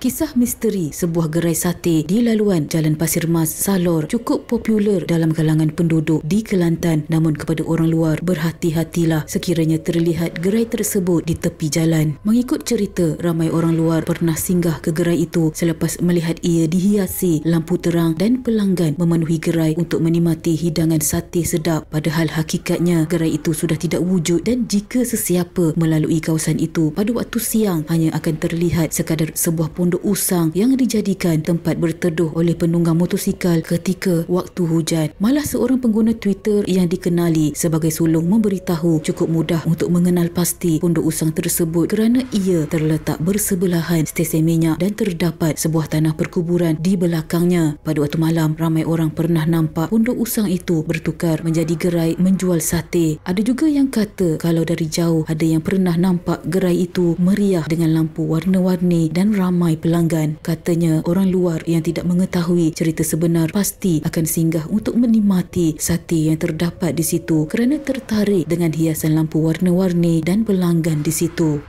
Kisah misteri sebuah gerai sate di laluan Jalan Pasir Mas Salor cukup popular dalam kalangan penduduk di Kelantan namun kepada orang luar berhati-hatilah sekiranya terlihat gerai tersebut di tepi jalan. Mengikut cerita, ramai orang luar pernah singgah ke gerai itu selepas melihat ia dihiasi lampu terang dan pelanggan memenuhi gerai untuk menikmati hidangan sate sedap padahal hakikatnya gerai itu sudah tidak wujud dan jika sesiapa melalui kawasan itu pada waktu siang hanya akan terlihat sekadar sebuah pun pondok usang yang dijadikan tempat berteduh oleh penunggang motosikal ketika waktu hujan. Malah seorang pengguna Twitter yang dikenali sebagai sulung memberitahu cukup mudah untuk mengenal pasti pondok usang tersebut kerana ia terletak bersebelahan stesen minyak dan terdapat sebuah tanah perkuburan di belakangnya. Pada waktu malam, ramai orang pernah nampak pondok usang itu bertukar menjadi gerai menjual sate. Ada juga yang kata kalau dari jauh ada yang pernah nampak gerai itu meriah dengan lampu warna-warni dan ramai pelanggan. Katanya orang luar yang tidak mengetahui cerita sebenar pasti akan singgah untuk menikmati sate yang terdapat di situ kerana tertarik dengan hiasan lampu warna-warni dan pelanggan di situ.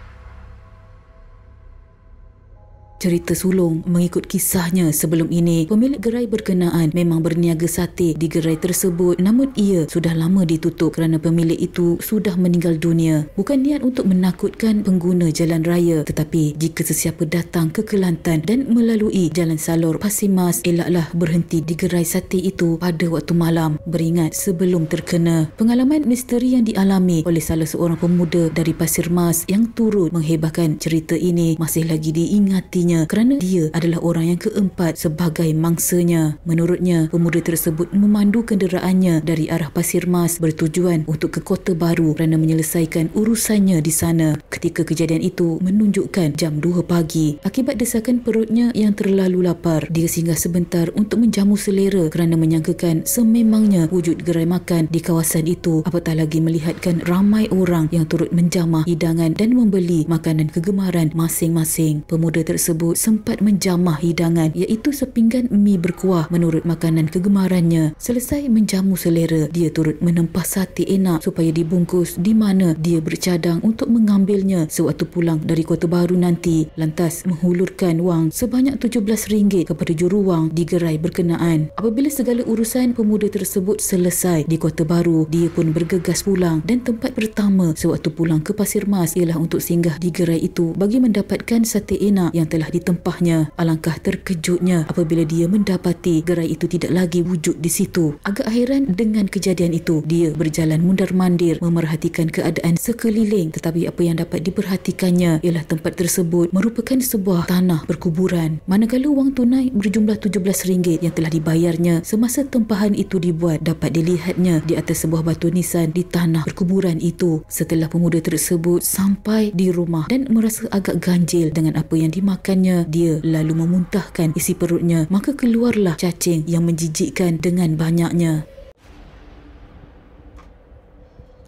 Cerita sulung mengikut kisahnya sebelum ini, pemilik gerai berkenaan memang berniaga sate di gerai tersebut namun ia sudah lama ditutup kerana pemilik itu sudah meninggal dunia. Bukan niat untuk menakutkan pengguna jalan raya tetapi jika sesiapa datang ke Kelantan dan melalui jalan salur Pasimas, elaklah berhenti di gerai sate itu pada waktu malam. Beringat sebelum terkena. Pengalaman misteri yang dialami oleh salah seorang pemuda dari Pasir Mas yang turut menghebahkan cerita ini masih lagi diingatinya dirinya kerana dia adalah orang yang keempat sebagai mangsanya. Menurutnya, pemuda tersebut memandu kenderaannya dari arah Pasir Mas bertujuan untuk ke Kota Baru kerana menyelesaikan urusannya di sana. Ketika kejadian itu menunjukkan jam 2 pagi. Akibat desakan perutnya yang terlalu lapar, dia singgah sebentar untuk menjamu selera kerana menyangkakan sememangnya wujud gerai makan di kawasan itu. Apatah lagi melihatkan ramai orang yang turut menjamah hidangan dan membeli makanan kegemaran masing-masing. Pemuda tersebut tersebut sempat menjamah hidangan iaitu sepinggan mi berkuah menurut makanan kegemarannya. Selesai menjamu selera, dia turut menempah sate enak supaya dibungkus di mana dia bercadang untuk mengambilnya sewaktu pulang dari kota baru nanti. Lantas menghulurkan wang sebanyak RM17 kepada juru juruwang di gerai berkenaan. Apabila segala urusan pemuda tersebut selesai di kota baru, dia pun bergegas pulang dan tempat pertama sewaktu pulang ke Pasir Mas ialah untuk singgah di gerai itu bagi mendapatkan sate enak yang telah di tempahnya, Alangkah terkejutnya apabila dia mendapati gerai itu tidak lagi wujud di situ. Agak heran dengan kejadian itu, dia berjalan mundar-mandir memerhatikan keadaan sekeliling tetapi apa yang dapat diperhatikannya ialah tempat tersebut merupakan sebuah tanah perkuburan. Manakala wang tunai berjumlah RM17 yang telah dibayarnya semasa tempahan itu dibuat dapat dilihatnya di atas sebuah batu nisan di tanah perkuburan itu. Setelah pemuda tersebut sampai di rumah dan merasa agak ganjil dengan apa yang dimakan menyebabkannya dia lalu memuntahkan isi perutnya maka keluarlah cacing yang menjijikkan dengan banyaknya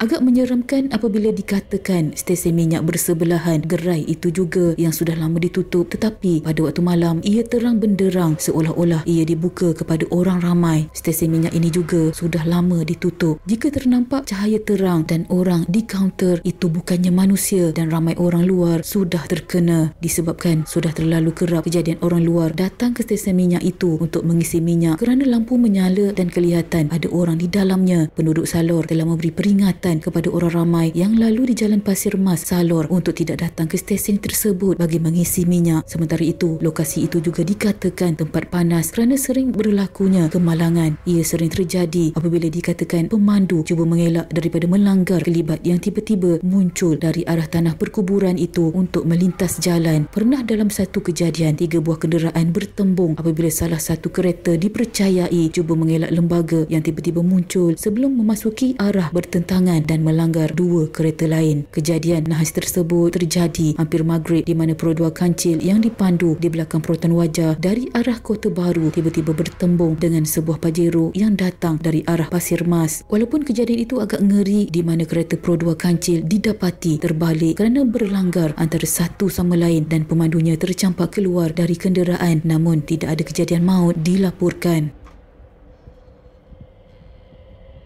Agak menyeramkan apabila dikatakan stesen minyak bersebelahan gerai itu juga yang sudah lama ditutup tetapi pada waktu malam ia terang benderang seolah-olah ia dibuka kepada orang ramai. Stesen minyak ini juga sudah lama ditutup. Jika ternampak cahaya terang dan orang di kaunter itu bukannya manusia dan ramai orang luar sudah terkena disebabkan sudah terlalu kerap kejadian orang luar datang ke stesen minyak itu untuk mengisi minyak kerana lampu menyala dan kelihatan ada orang di dalamnya. Penduduk salur telah memberi peringatan pesan kepada orang ramai yang lalu di jalan Pasir Mas Salor untuk tidak datang ke stesen tersebut bagi mengisi minyak. Sementara itu, lokasi itu juga dikatakan tempat panas kerana sering berlakunya kemalangan. Ia sering terjadi apabila dikatakan pemandu cuba mengelak daripada melanggar kelibat yang tiba-tiba muncul dari arah tanah perkuburan itu untuk melintas jalan. Pernah dalam satu kejadian, tiga buah kenderaan bertembung apabila salah satu kereta dipercayai cuba mengelak lembaga yang tiba-tiba muncul sebelum memasuki arah bertentangan ringan dan melanggar dua kereta lain. Kejadian nahas tersebut terjadi hampir maghrib di mana perodua kancil yang dipandu di belakang perutan wajah dari arah kota baru tiba-tiba bertembung dengan sebuah pajero yang datang dari arah pasir mas. Walaupun kejadian itu agak ngeri di mana kereta perodua kancil didapati terbalik kerana berlanggar antara satu sama lain dan pemandunya tercampak keluar dari kenderaan namun tidak ada kejadian maut dilaporkan.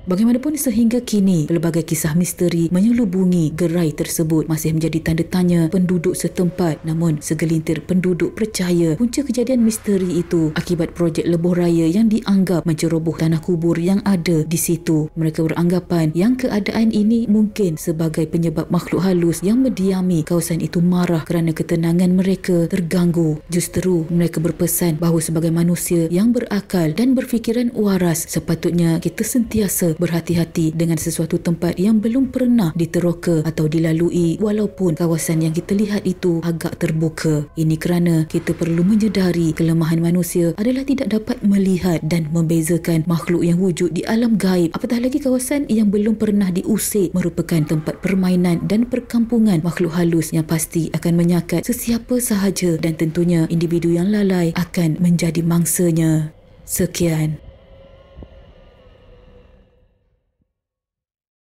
Bagaimanapun sehingga kini pelbagai kisah misteri menyelubungi gerai tersebut masih menjadi tanda tanya penduduk setempat namun segelintir penduduk percaya punca kejadian misteri itu akibat projek lebuh raya yang dianggap menceroboh tanah kubur yang ada di situ. Mereka beranggapan yang keadaan ini mungkin sebagai penyebab makhluk halus yang mediami kawasan itu marah kerana ketenangan mereka terganggu. Justeru mereka berpesan bahawa sebagai manusia yang berakal dan berfikiran waras sepatutnya kita sentiasa berhati-hati dengan sesuatu tempat yang belum pernah diteroka atau dilalui walaupun kawasan yang kita lihat itu agak terbuka. Ini kerana kita perlu menyedari kelemahan manusia adalah tidak dapat melihat dan membezakan makhluk yang wujud di alam gaib. Apatah lagi kawasan yang belum pernah diusik merupakan tempat permainan dan perkampungan makhluk halus yang pasti akan menyakat sesiapa sahaja dan tentunya individu yang lalai akan menjadi mangsanya. Sekian.